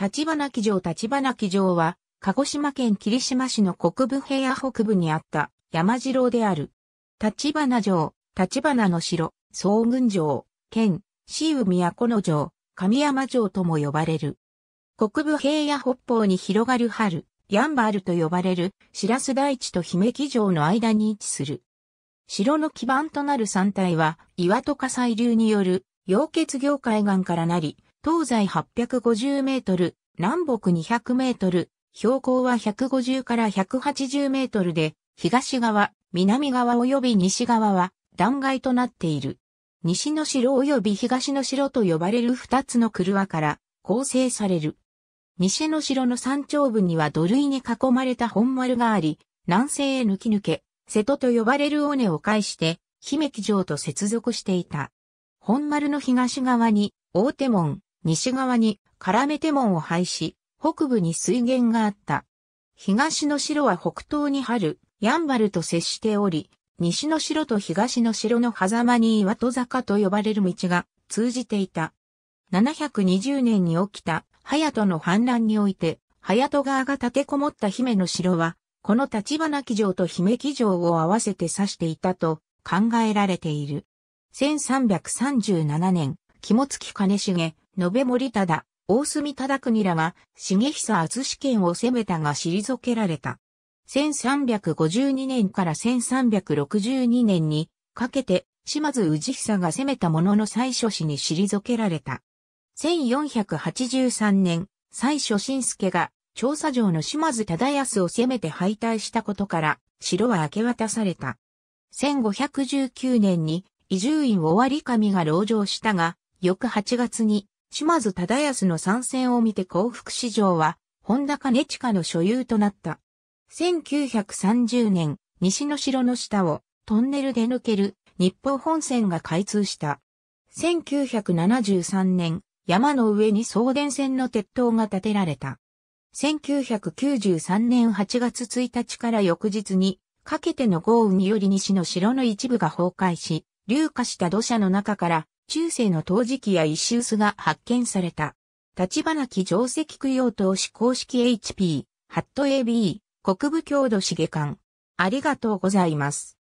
立花城立花城は、鹿児島県霧島市の国部平野北部にあった山城である。立花城、立花の城、総軍城、県、市宇都の城、神山城とも呼ばれる。国部平野北方に広がる春、ヤンバールと呼ばれる白洲大地と姫木城の間に位置する。城の基盤となる山体は岩戸火砕流による溶血業海岸からなり、東西850メートル、南北200メートル、標高は150から180メートルで、東側、南側及び西側は断崖となっている。西の城及び東の城と呼ばれる二つの車から構成される。西の城の山頂部には土塁に囲まれた本丸があり、南西へ抜き抜け、瀬戸と呼ばれる尾根を介して、姫木城と接続していた。本丸の東側に、大手門、西側に絡めて門を廃し、北部に水源があった。東の城は北東に春、ヤンバルと接しており、西の城と東の城の狭間に岩戸坂と呼ばれる道が通じていた。720年に起きた、隼人の反乱において、隼人側が立てこもった姫の城は、この立花城と姫城を合わせて指していたと考えられている。1337年、肝付兼重、延べ森忠、大隅忠国らは、重久厚試験を攻めたが退けられた。1352年から1362年にかけて、島津氏久が攻めたものの最初氏に退けられた。1483年、最初新助が、調査場の島津忠康を攻めて敗退したことから、城は明け渡された。1519年に、伊住院終わり神が籠城したが、翌8月に島津忠康の参戦を見て幸福市場は、本田兼近の所有となった。1930年、西の城の下をトンネルで抜ける日報本線が開通した。1973年、山の上に送電線の鉄塔が建てられた。1993年8月1日から翌日にかけての豪雨により西の城の一部が崩壊し、流下した土砂の中から中世の陶磁器や石臼が発見された。立花木定石供養投資公式 HP、ハット AB、国部郷土資源館。ありがとうございます。